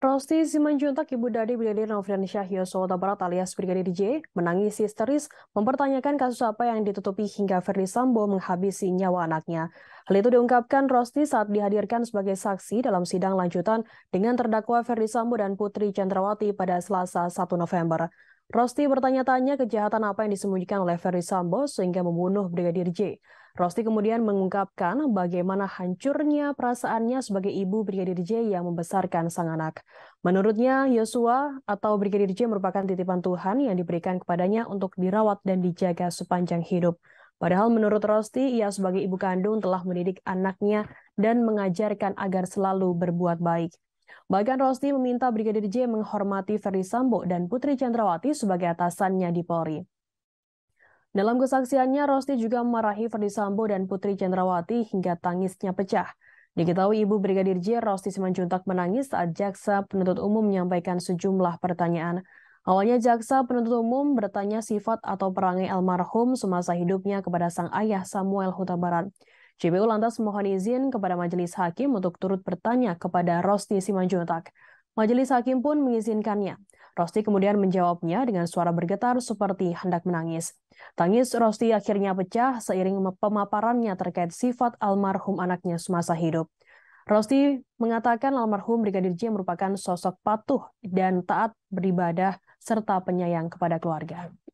Rosti Simanjuntak, Ibu dari Brigadir Novrian Syahyo Barat alias Brigadir J, menangis histeris mempertanyakan kasus apa yang ditutupi hingga Ferdi Sambo menghabisi nyawa anaknya. Hal itu diungkapkan Rosti saat dihadirkan sebagai saksi dalam sidang lanjutan dengan terdakwa Ferdi Sambo dan Putri Chandrawati pada Selasa 1 November. Rosti bertanya-tanya kejahatan apa yang disembunyikan oleh Ferdi Sambo sehingga membunuh Brigadir J. Rosti kemudian mengungkapkan bagaimana hancurnya perasaannya sebagai ibu Brigadir J yang membesarkan sang anak. Menurutnya, Yosua atau Brigadir J merupakan titipan Tuhan yang diberikan kepadanya untuk dirawat dan dijaga sepanjang hidup. Padahal menurut Rosti, ia sebagai ibu kandung telah mendidik anaknya dan mengajarkan agar selalu berbuat baik. Bahkan Rosti meminta Brigadir J menghormati Ferdi Sambo dan Putri Chandrawati sebagai atasannya di Polri. Dalam kesaksiannya, Rosti juga memarahi Ferdi Sambo dan Putri Cendrawati hingga tangisnya pecah. Diketahui Ibu Brigadir J. Rosti Simanjuntak menangis saat jaksa penuntut umum menyampaikan sejumlah pertanyaan. Awalnya jaksa penuntut umum bertanya sifat atau perangai almarhum semasa hidupnya kepada sang ayah Samuel Huta Barat. JPU lantas mohon izin kepada majelis hakim untuk turut bertanya kepada Rosti Simanjuntak. Majelis hakim pun mengizinkannya. Rosti kemudian menjawabnya dengan suara bergetar seperti hendak menangis. Tangis Rosti akhirnya pecah seiring pemaparannya terkait sifat almarhum anaknya semasa hidup. Rosti mengatakan almarhum Brigadir J merupakan sosok patuh dan taat beribadah serta penyayang kepada keluarga.